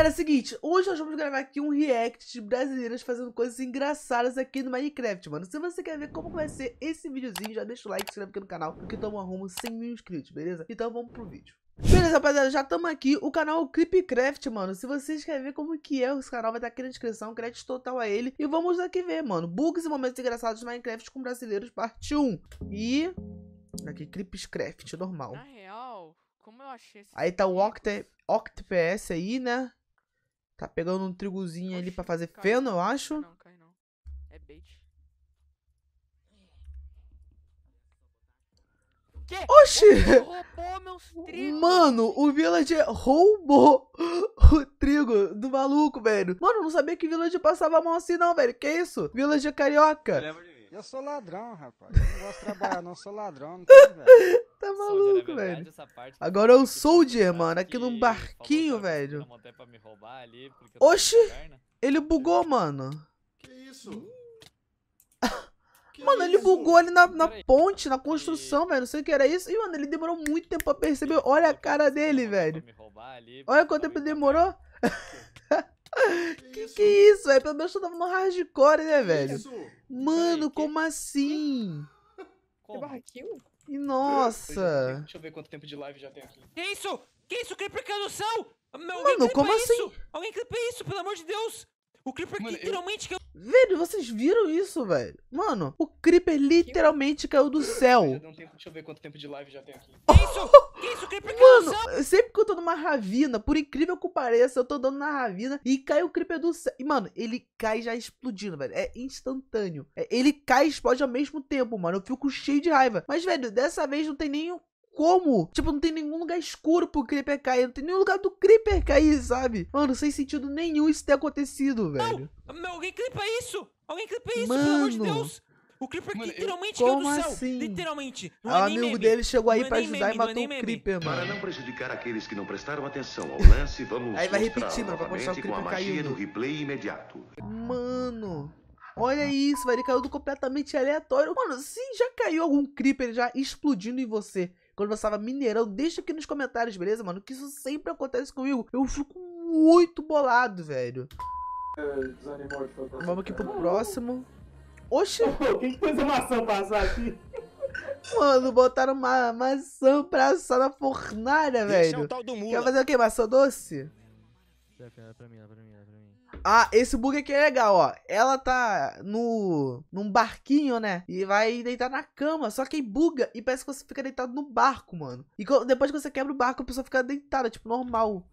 Galera, é o seguinte, hoje nós vamos gravar aqui um react de brasileiras fazendo coisas engraçadas aqui no Minecraft, mano. Se você quer ver como vai ser esse videozinho, já deixa o like, se inscreve aqui no canal, porque estamos arrumo 100 mil inscritos, beleza? Então vamos pro vídeo. Beleza, rapaziada, já estamos aqui, o canal Creepcraft, mano, se vocês querem ver como que é esse canal, vai estar tá aqui na descrição, crédito total a ele, e vamos aqui ver, mano, bugs e momentos engraçados de Minecraft com brasileiros, parte 1, e aqui, Creepcraft, normal. Na real, como eu achei esse... Aí tá o Octa... OctPS aí, né? Tá pegando um trigozinho Oxi, ali pra fazer cai, feno, eu acho. não, cai não. É bait. Que? Oxi! trigos. Mano, o villager roubou o trigo do maluco, velho. Mano, não sabia que villager passava a mão assim não, velho. Que isso? Villager é carioca. Eu sou ladrão, rapaz. Eu não gosto de trabalhar, não. Eu sou ladrão, não Tá maluco, velho. Agora eu sou o Soldier, mano, aqui num barquinho, velho. Oxi! Ele bugou, mano. Que isso? mano, ele bugou ali na, na ponte, na construção, velho. Não sei o que era isso. E, mano, ele demorou muito tempo pra perceber. Olha a cara dele, velho. Olha quanto tempo demorou. que isso? que é isso, velho? É, pelo menos eu tava no hardcore, né, velho? Isso? Mano, Peraí, como que... assim? Como? barraquinho? nossa! Deixa eu ver quanto tempo de live já tem aqui. Que isso? Que isso? Clipe que eu não Mano, como assim? isso? assim? Alguém clipe isso, pelo amor de Deus! O Creeper Mano, literalmente eu... caiu. Velho, vocês viram isso, velho? Mano, o Creeper literalmente que... caiu do céu. Eu um tempo, deixa eu ver quanto tempo de live já tem aqui. Que isso? isso? O Creeper caiu do céu? Sempre que eu tô numa ravina, por incrível que pareça, eu tô dando na ravina e cai o Creeper do céu. E, mano, ele cai já explodindo, velho. É instantâneo. É, ele cai e explode ao mesmo tempo, mano. Eu fico cheio de raiva. Mas, velho, dessa vez não tem nenhum como. Tipo, não tem nenhum lugar escuro pro Creeper cair. Não tem nenhum lugar do Creeper cair, sabe? Mano, sem sentido nenhum isso ter acontecido, velho. Não, não alguém clipa isso! Alguém clipa isso, Mano. pelo amor de Deus! O Creeper mano, literalmente caiu do céu. Assim? Literalmente. o ah, é amigo meme. dele chegou aí não é pra é ajudar meme, e matou o Creeper, mano. Para não prejudicar aqueles que não prestaram atenção ao lance, vamos Aí vai repetindo, vai mostrar o Creeper caindo. replay imediato. Mano. Olha isso, velho. Ele caiu do completamente aleatório. Mano, se já caiu algum creeper já explodindo em você quando você tava minerando, deixa aqui nos comentários, beleza, mano? Que isso sempre acontece comigo. Eu fico muito bolado, velho. É, Vamos aqui pro próximo. Oxi! Quem fez a maçã passar aqui? Mano, botaram uma maçã pra assar na fornalha, é velho. Quer fazer o quê? Maçã doce? É, pra mim, é pra mim. Ah, esse bug aqui é legal, ó. Ela tá no num barquinho, né? E vai deitar na cama, só que aí buga e parece que você fica deitado no barco, mano. E depois que você quebra o barco, a pessoa fica deitada, tipo, normal.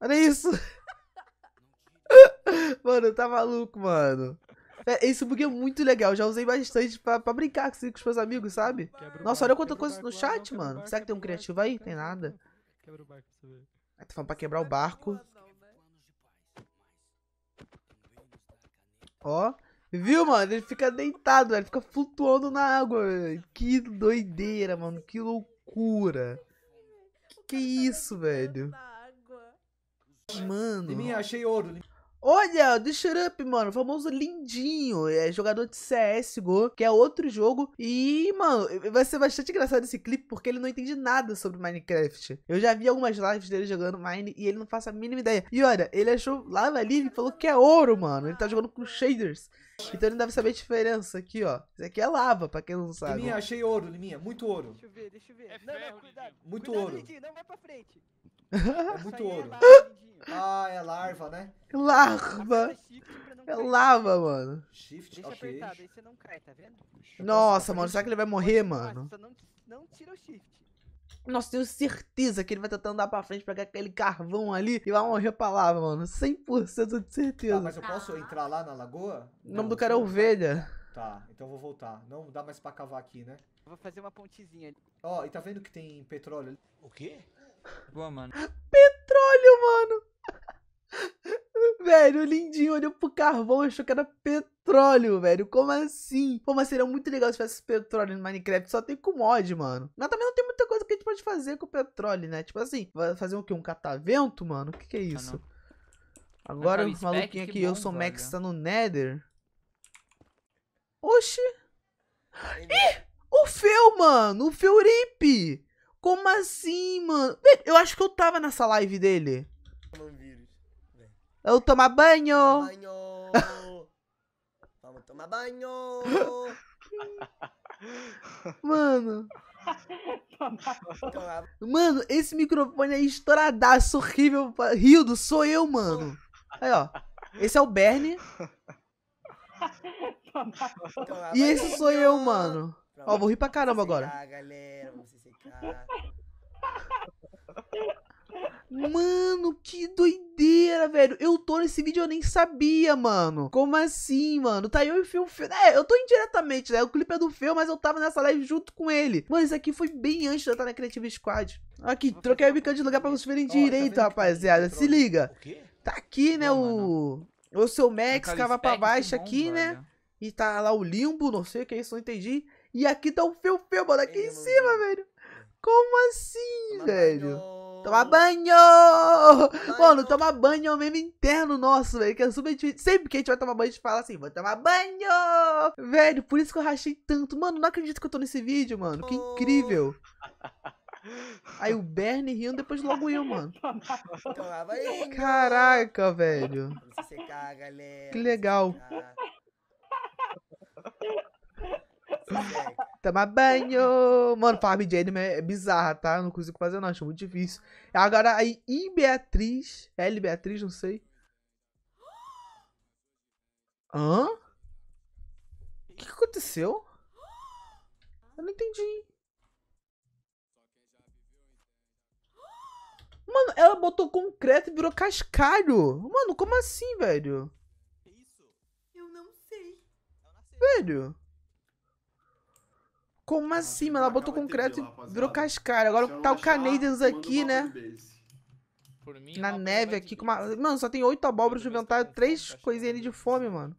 Olha isso. mano, tá maluco, mano. É, esse bug é muito legal, já usei bastante pra, pra brincar com os meus amigos, sabe? Quebra Nossa, olha quanta coisa no chat, mano. Será que tem um criativo aí? Tem nada. Quebra o barco pra você ver. Tá falando pra quebrar o barco. Ó. Viu, mano? Ele fica deitado, Ele fica flutuando na água, velho. Que doideira, mano. Que loucura. Que, que é isso, velho? Mano. mim, achei ouro. Né? Olha, The Shut Up, mano, o famoso lindinho, é jogador de CSGO, que é outro jogo. E, mano, vai ser bastante engraçado esse clipe, porque ele não entende nada sobre Minecraft. Eu já vi algumas lives dele jogando Mine e ele não faz a mínima ideia. E olha, ele achou Lava Livre e falou que é ouro, mano. Ele tá jogando com shaders. Então ele não deve saber a diferença aqui, ó. Isso aqui é lava, pra quem não sabe. Liminha, achei ouro, Liminha. Muito ouro. Deixa eu ver, deixa eu ver. É ferro, não, não, cuidado. Muito cuidado, ouro. não vai pra frente. É muito é ouro. Ah, é larva, né? É larva. É lava, mano. Shift, Deixa ok. apertado, aí você não cai, tá vendo? Nossa, mano, será que ele vai morrer, mano? Não, não tira o shift. Nossa, tenho certeza que ele vai tentar andar pra frente, pegar aquele carvão ali e vai morrer pra lá, mano. 100% de certeza. Tá, mas eu posso ah. entrar lá na lagoa? O nome do cara é Ovelha. Tá, então eu vou voltar. Não dá mais pra cavar aqui, né? Vou fazer uma pontezinha ali. Ó, e tá vendo que tem petróleo ali? O quê? Boa, mano. Petróleo, mano! Velho, o lindinho olhou pro carvão e achou que era petróleo, velho. Como assim? Pô, mas seria muito legal se tivesse petróleo no Minecraft. Só tem com mod, mano. Mas também não tem muita coisa que a gente pode fazer com petróleo, né? Tipo assim, fazer o quê? Um catavento, mano? O que, que é ah, isso? Agora o maluquinho aqui, bom, eu sou Max, tá no Nether. Oxi! Ih! O Feu, mano! O Feuripe! Como assim, mano? Eu acho que eu tava nessa live dele. Eu tomar banho. Toma banho. Vamos tomar banho. Mano. Mano, esse microfone é estouradaço, horrível. Rildo, sou eu, mano. Aí, ó. Esse é o Bernie. E esse sou eu, mano. Ó, vou rir pra caramba agora. galera, Mano, que doideira, velho. Eu tô nesse vídeo, eu nem sabia, mano. Como assim, mano? Tá eu e o Phil. É, eu tô indiretamente, né? O clipe é do Phil, mas eu tava nessa live junto com ele. Mano, isso aqui foi bem antes de eu estar na Creative Squad. Aqui, troquei o tá bicão de lugar pra vocês verem tá direito, tá rapaziada. Se liga. O quê? Tá aqui, né, o... O seu Max, cava pra baixo aqui, né? né? E tá lá o limbo, não sei o que é isso, não entendi. E aqui tá o Phil, Phil, mano, aqui em cima, velho. Como assim, Toma velho? Banho. Tomar banho! banho! Mano, tomar banho é o meme interno nosso, velho. Que é super difícil. Sempre que a gente vai tomar banho, a gente fala assim, vou tomar banho! Velho, por isso que eu rachei tanto. Mano, não acredito que eu tô nesse vídeo, mano. Que incrível. Aí o Bernie rindo, depois logo eu, mano. Caraca, velho. Que legal. Tomar banho. Mano, Farm Jane é bizarra, tá? Eu não consigo fazer, não. Acho muito difícil. Agora, aí, I Beatriz. É, L Beatriz, não sei. Hã? O que aconteceu? Eu não entendi. Mano, ela botou concreto e virou cascalho. Mano, como assim, velho? Velho. Como ah, assim, mano? Ela botou concreto e virou cascalho. Agora tá o Canadians aqui, né? Mim, Na neve aqui. Com uma... Mano, só tem oito abóboras de inventário, três coisinhas de fome, mano.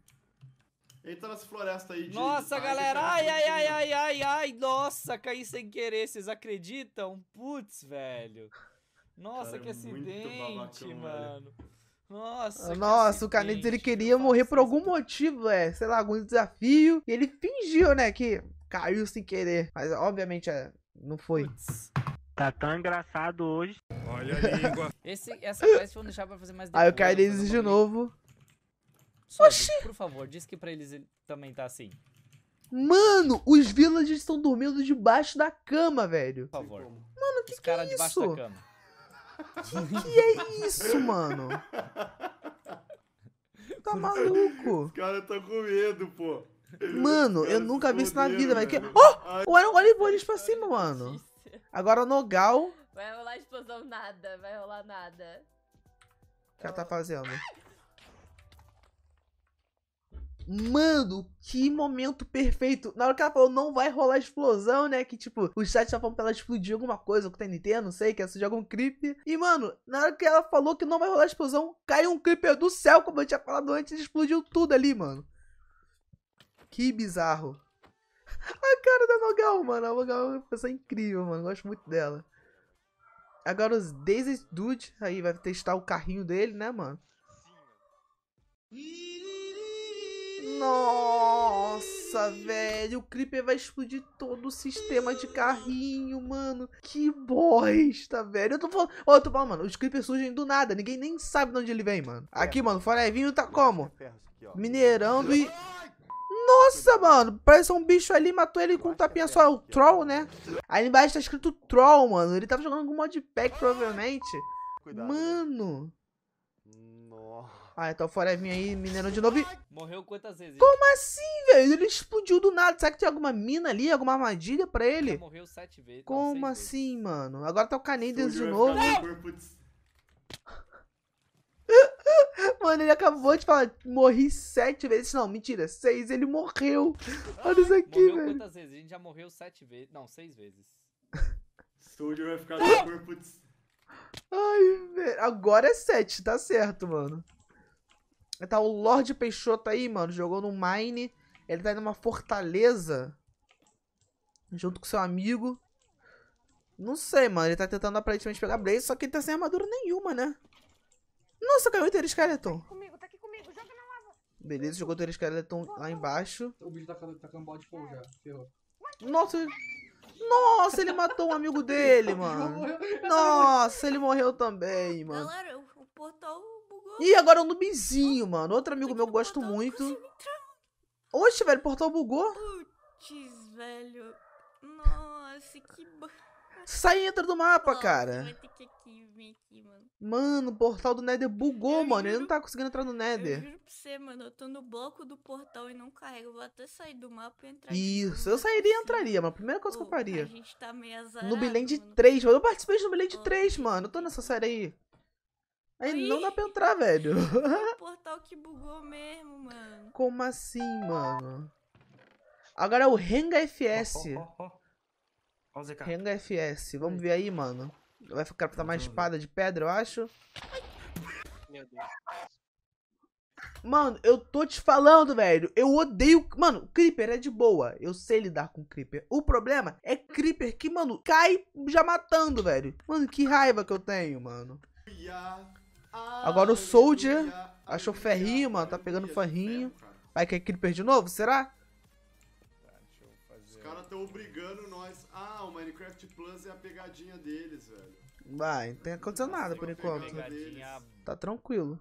Entra nessa floresta aí de. Nossa, de galera! Ai, ai, ai, ai, ai, ai! Nossa, caí sem querer, vocês acreditam? Putz, velho. Nossa, Cara, é que acidente, mano. Velho. Nossa, o Canetes ele queria morrer por assim. algum motivo, é, sei lá, algum desafio. E ele fingiu, né, que Caiu sem querer. Mas obviamente é, não foi. Puts. Tá tão engraçado hoje. Olha a língua. Esse, essa quest vou deixar pra fazer mais depois. Aí o cara né? de novo. Oxi! Por favor, diz que pra eles também tá assim. Mano, os villagers estão dormindo debaixo da cama, velho. Por favor. Mano, que os que cara é debaixo isso? debaixo da cama. Que, que é isso, mano? Tá maluco? Os caras estão com medo, pô. Mano, eu nunca vi isso na vida, mas Que... Oh! O Aaron Olive eles pra cima, mano. Agora o Nogal. Vai rolar explosão nada, vai rolar nada. O que ela tá fazendo? Mano, que momento perfeito. Na hora que ela falou, não vai rolar explosão, né? Que tipo, o chat tá falando pra ela explodir alguma coisa com o TNT, não sei, que é surgir algum creep. E mano, na hora que ela falou que não vai rolar explosão, caiu um creeper do céu, como eu tinha falado antes, e explodiu tudo ali, mano. Que bizarro. A cara da Nogal, mano. A Nogal é uma pessoa incrível, mano. Gosto muito dela. Agora os Daisy Dude aí vai testar o carrinho dele, né, mano? Nossa, velho. O Creeper vai explodir todo o sistema de carrinho, mano. Que bosta, velho. Eu tô falando. Ó, eu tô falando, mano. Os Creepers surgem do nada. Ninguém nem sabe de onde ele vem, mano. Aqui, mano, o Forevinho tá como? Mineirando e. Nossa, mano, parece um bicho ali, matou ele com um tapinha só, o Troll, né? Aí embaixo tá escrito Troll, mano. Ele tava jogando algum mod pack, provavelmente. Cuidado. Né? Mano. Ah, então fora vim aí, minerou de novo. Morreu quantas vezes? Como assim, velho? Ele explodiu do nada. Será que tem alguma mina ali, alguma armadilha pra ele? Já morreu sete vezes. Como assim, vezes. mano? Agora tá o Canadians de novo. Mano, ele acabou de falar, morri sete vezes. Não, mentira, seis, ele morreu. Olha isso aqui, morreu velho. quantas vezes? A gente já morreu sete vezes. Não, seis vezes. Soldier vai ficar no ah! corpo de... Ai, velho. Agora é sete, tá certo, mano. Tá o Lorde Peixoto aí, mano. Jogou no Mine. Ele tá indo numa fortaleza. Junto com seu amigo. Não sei, mano. Ele tá tentando aparentemente pegar Blaze, só que ele tá sem armadura nenhuma, né? Nossa, caiu o Tereskeleton. Tá aqui comigo, tá aqui comigo, joga na lava. Beleza, jogou o Tereskeleton lá embaixo. O bicho tá, tá com um bode fogo já, ferrou. Nossa, nossa, ele matou um amigo dele, mano. Nossa, ele morreu também, mano. Galera, o portal bugou. Ih, agora é o Nubizinho, mano. Outro amigo meu eu gosto muito. Oxe, velho, o portal bugou. Putz, velho. Nossa, que... Sai e entra do mapa, Nossa, cara. mano. o portal do Nether bugou, eu mano. Juro, ele não tá conseguindo entrar no Nether. Eu juro pra você, mano. Eu tô no bloco do portal e não carrego. Eu vou até sair do mapa e entrar Isso, eu sairia e entraria, mas a Primeira coisa Pô, que eu faria. A gente tá meio azarado. Nubiland mano. 3, mano. Eu participei de Nubiland Pô, 3, mano. Eu tô nessa série aí. Aí Ui, não dá pra entrar, velho. O portal que bugou mesmo, mano. Como assim, mano? Agora é o Renga FS. Oh, oh, oh. Olha o ZK. Renga FS. Vamos ver aí, mano. Vai ficar pra uma espada de pedra, eu acho. Meu Deus. Mano, eu tô te falando, velho. Eu odeio. Mano, Creeper é de boa. Eu sei lidar com Creeper. O problema é Creeper que, mano, cai já matando, velho. Mano, que raiva que eu tenho, mano. Agora o Soldier. Achou ferrinho, mano. Tá pegando ferrinho. Vai que é Creeper de novo, será? caras estão tá obrigando nós. Ah, o Minecraft Plus é a pegadinha deles, velho. Vai, não tem acontecido nada por enquanto. Tá tranquilo.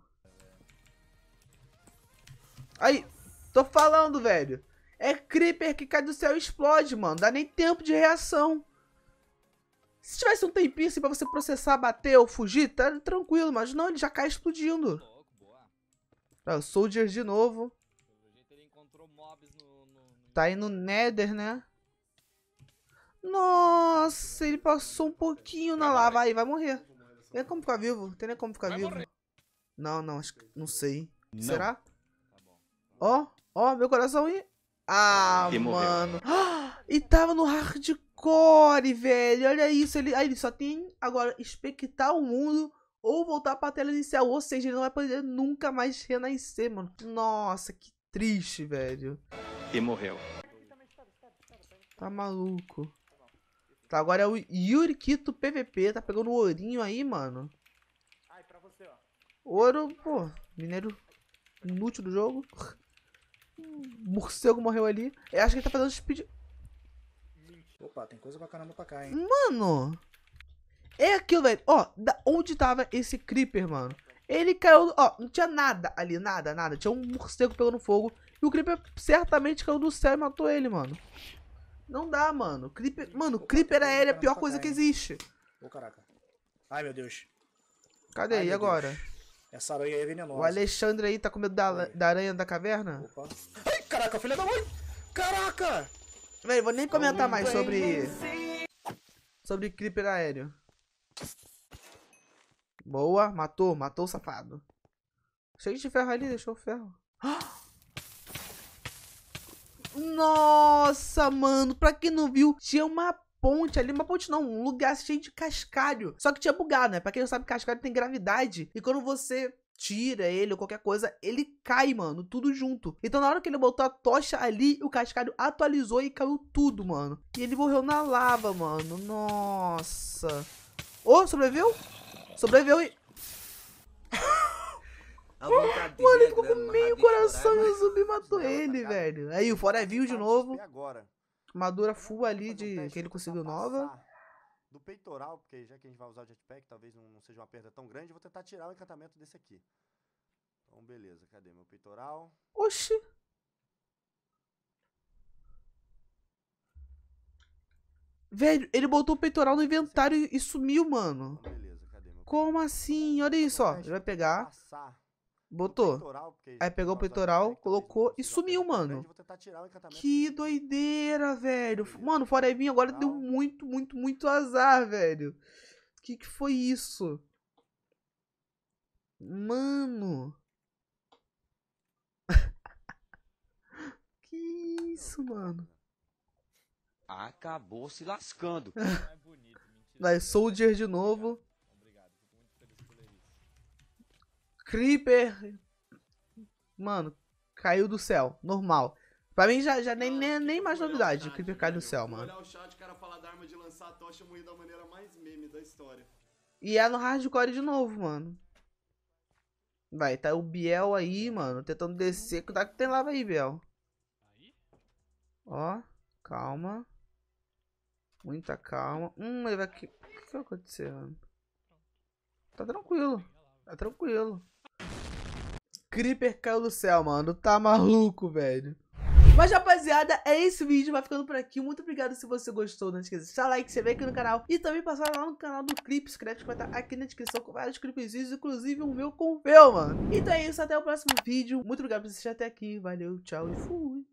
Aí, tô falando, velho. É Creeper que cai do céu e explode, mano. Dá nem tempo de reação. Se tivesse um tempinho assim pra você processar, bater ou fugir, tá tranquilo, mas não, ele já cai explodindo. Ah, Soldier de novo. Tá aí no Nether, né? Nossa, ele passou um pouquinho na lava. Aí, vai morrer. Tem como ficar vivo? Tem nem como ficar vai vivo. Morrer. Não, não, acho que... Não sei. Não. Será? Tá ó, tá ó, oh, oh, meu coração e... Ah, mano. Ah, e tava no hardcore, velho. Olha isso. Ele... Aí ele só tem agora expectar o mundo ou voltar pra tela inicial. Ou seja, ele não vai poder nunca mais renascer, mano. Nossa, que triste, velho. E morreu. Tá maluco. Tá, agora é o Yurikito PVP. Tá pegando o ourinho aí, mano. Ai, pra você, ó. Ouro, pô. Mineiro inútil do jogo. Morcego morreu ali. Eu acho que ele tá fazendo speed... Opa, tem coisa pra caramba pra cá, hein. Mano. É aquilo, velho. Ó, da onde tava esse Creeper, mano? Ele caiu... Ó, não tinha nada ali. Nada, nada. Tinha um morcego pegando fogo. E o Creeper certamente caiu do céu e matou ele, mano. Não dá, mano. Creeper... Mano, Ô, tá Creeper aéreo é a pior coisa que existe. Ô, caraca. Ai, meu Deus. Cadê? Ai, e agora? Deus. Essa aranha aí é venenosa. O Alexandre aí tá com medo da, da aranha da caverna? Opa. Ai, caraca, filha da mãe! Caraca! Véi, vou nem comentar mais sobre... Sobre Creeper aéreo. Boa, matou, matou o safado. Cheio de ferro ali, deixou o ferro. Ah! Nossa, mano, pra quem não viu, tinha uma ponte ali, uma ponte não, um lugar cheio de cascalho. Só que tinha bugado, né? Pra quem não sabe, cascalho tem gravidade. E quando você tira ele ou qualquer coisa, ele cai, mano, tudo junto. Então na hora que ele botou a tocha ali, o cascalho atualizou e caiu tudo, mano. E ele morreu na lava, mano. Nossa. Ô, oh, sobreviveu? Sobreviveu e... Mano, ele ficou com meio coração e né? o zumbi matou tá ele, velho. Aí o Fora é viu de novo. Madura full ali de que ele conseguiu nova. Do peitoral, porque já que a gente vai usar o jetpack, talvez não seja uma perda tão grande, vou tentar tirar o encantamento desse aqui. Então, beleza, cadê meu peitoral? Oxi! Velho, ele botou o peitoral no inventário e sumiu, mano. Então, beleza, cadê meu Como assim? Olha isso, ó. Ele vai pegar. Passar botou. Peitoral, aí pegou o peitoral, então, colocou e sumiu, mano. Que doideira, velho. Mano, fora aí vim agora deu muito, muito, muito azar, velho. Que que foi isso? Mano. que isso, mano. Acabou se lascando. Vai, Soldier de é novo. Creeper. Mano, caiu do céu. Normal. Pra mim já, já nem, ah, nem, nem mais novidade. O Creeper né, caiu do céu, mano. Olhar o chat, o cara da arma de lançar a tocha da maneira mais meme da história. E é no hardcore de novo, mano. Vai, tá o Biel aí, mano. Tentando descer. Cuidado que tem lava aí, Biel. Ó, calma. Muita calma. Hum, ele vai... O que, que vai Tá tranquilo. Tá tranquilo. Creeper caiu do céu, mano. Tá maluco, velho. Mas, rapaziada, é esse vídeo. Vai ficando por aqui. Muito obrigado se você gostou. Não esqueça de deixar like, se inscrever aqui no canal. E também passar lá no canal do Clips Craft, que vai estar aqui na descrição com vários clipezinhos, inclusive o meu com o meu, mano. Então é isso. Até o próximo vídeo. Muito obrigado por assistir até aqui. Valeu, tchau e fui.